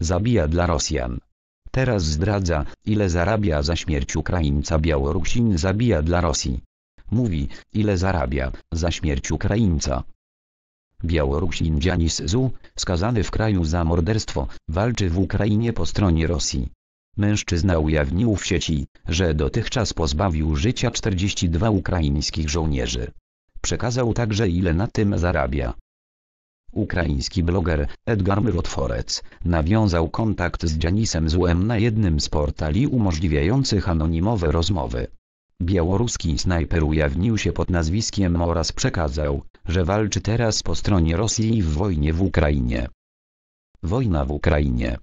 Zabija dla Rosjan. Teraz zdradza, ile zarabia za śmierć Ukraińca Białorusin zabija dla Rosji. Mówi, ile zarabia, za śmierć Ukraińca. Białorusin Dzianis Zu, skazany w kraju za morderstwo, walczy w Ukrainie po stronie Rosji. Mężczyzna ujawnił w sieci, że dotychczas pozbawił życia 42 ukraińskich żołnierzy. Przekazał także ile na tym zarabia. Ukraiński bloger Edgar Myrotworec nawiązał kontakt z Dzianisem Złem na jednym z portali umożliwiających anonimowe rozmowy. Białoruski snajper ujawnił się pod nazwiskiem oraz przekazał, że walczy teraz po stronie Rosji w wojnie w Ukrainie. Wojna w Ukrainie.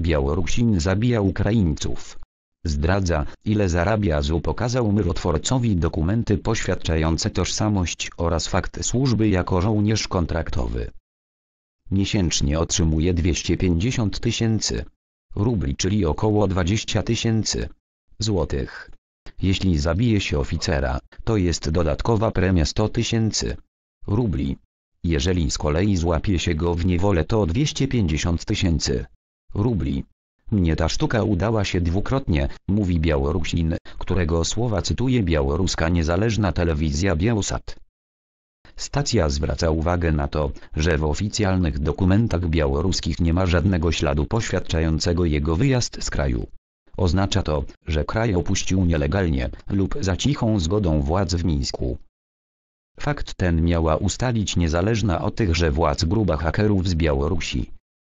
Białorusin zabija Ukraińców. Zdradza, ile zarabia ZU pokazał myrotworcowi dokumenty poświadczające tożsamość oraz fakt służby jako żołnierz kontraktowy. Miesięcznie otrzymuje 250 tysięcy rubli, czyli około 20 tysięcy złotych. Jeśli zabije się oficera, to jest dodatkowa premia 100 tysięcy rubli. Jeżeli z kolei złapie się go w niewolę to 250 tysięcy rubli. Mnie ta sztuka udała się dwukrotnie, mówi Białorusin, którego słowa cytuje białoruska niezależna telewizja Białsat. Stacja zwraca uwagę na to, że w oficjalnych dokumentach białoruskich nie ma żadnego śladu poświadczającego jego wyjazd z kraju. Oznacza to, że kraj opuścił nielegalnie lub za cichą zgodą władz w Mińsku. Fakt ten miała ustalić niezależna od tychże władz gruba hakerów z Białorusi.